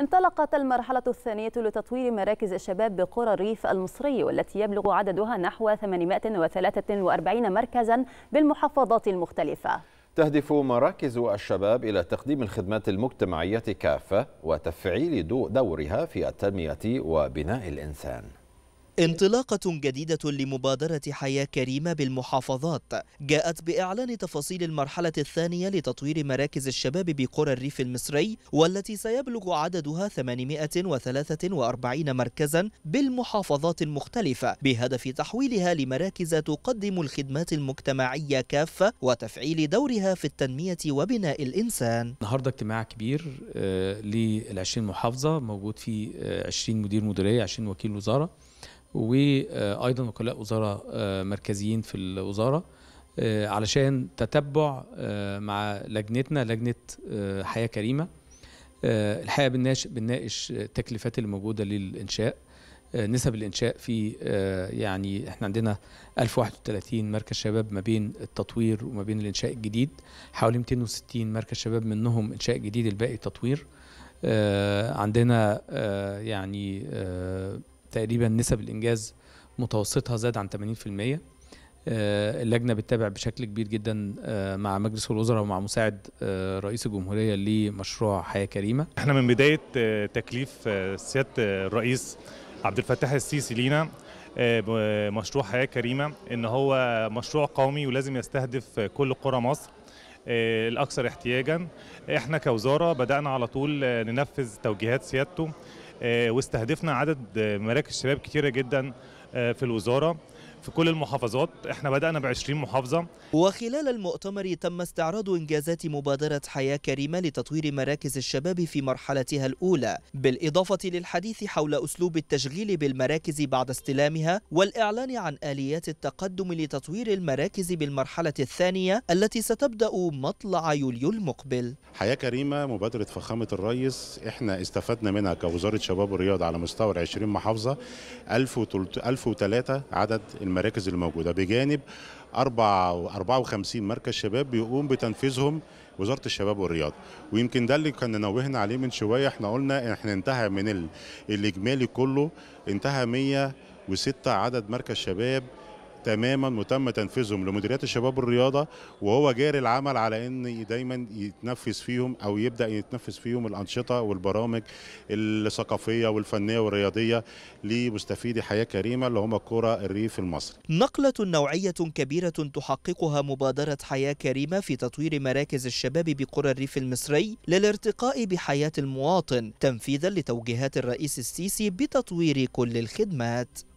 انطلقت المرحلة الثانية لتطوير مراكز الشباب بقرى الريف المصري والتي يبلغ عددها نحو 843 مركزا بالمحافظات المختلفة تهدف مراكز الشباب إلى تقديم الخدمات المجتمعية كافة وتفعيل دورها في التنمية وبناء الإنسان انطلاقة جديدة لمبادرة حياة كريمة بالمحافظات جاءت بإعلان تفاصيل المرحلة الثانية لتطوير مراكز الشباب بقرى الريف المصري والتي سيبلغ عددها 843 مركزا بالمحافظات المختلفة بهدف تحويلها لمراكز تقدم الخدمات المجتمعية كافة وتفعيل دورها في التنمية وبناء الإنسان النهاردة اجتماع كبير آه، للعشرين محافظة موجود فيه 20 آه، مدير مديرية 20 وكيل وزارة وايضا وكلاء وزاره آه، مركزيين في الوزاره آه، علشان تتبع آه، مع لجنتنا لجنه حياه كريمه الحقيقه بنناقش بنناقش التكلفات اللي موجوده للانشاء نسب الانشاء في يعني احنا عندنا 1031 مركز شباب ما بين التطوير وما بين الانشاء الجديد حوالي 260 مركز شباب منهم انشاء جديد الباقي تطوير عندنا يعني تقريبا نسب الانجاز متوسطها زاد عن 80% آه، اللجنه بتتابع بشكل كبير جدا آه، مع مجلس الوزراء ومع مساعد آه، رئيس الجمهوريه لمشروع حياه كريمه احنا من بدايه تكليف سياده الرئيس عبد الفتاح السيسي لينا مشروع حياه كريمه ان هو مشروع قومي ولازم يستهدف كل قرى مصر الاكثر احتياجا احنا كوزاره بدانا على طول ننفذ توجيهات سيادته آه، واستهدفنا عدد مراكز شباب كتيره جدا آه، في الوزاره في كل المحافظات احنا بدأنا ب 20 محافظة وخلال المؤتمر تم استعراض إنجازات مبادرة حياة كريمة لتطوير مراكز الشباب في مرحلتها الأولى بالإضافة للحديث حول أسلوب التشغيل بالمراكز بعد استلامها والإعلان عن آليات التقدم لتطوير المراكز بالمرحلة الثانية التي ستبدأ مطلع يوليو المقبل حياة كريمة مبادرة فخامة الريس احنا استفدنا منها كوزارة شباب الرياض على مستوى 20 محافظة 1003 عدد المراكز الموجوده بجانب 54 مركز شباب بيقوم بتنفيذهم وزاره الشباب والرياضه ويمكن ده اللي كنا نوهنا عليه من شويه احنا قلنا احنا انتهى من الاجمالي كله انتهى 106 عدد مركز شباب تماما وتم تنفيذهم لمديريات الشباب والرياضه وهو جاري العمل على ان دايما يتنفذ فيهم او يبدا يتنفذ فيهم الانشطه والبرامج الثقافيه والفنيه والرياضيه لمستفيدي حياه كريمه اللي هم كره الريف المصري. نقله نوعيه كبيره تحققها مبادره حياه كريمه في تطوير مراكز الشباب بقرى الريف المصري للارتقاء بحياه المواطن تنفيذا لتوجيهات الرئيس السيسي بتطوير كل الخدمات.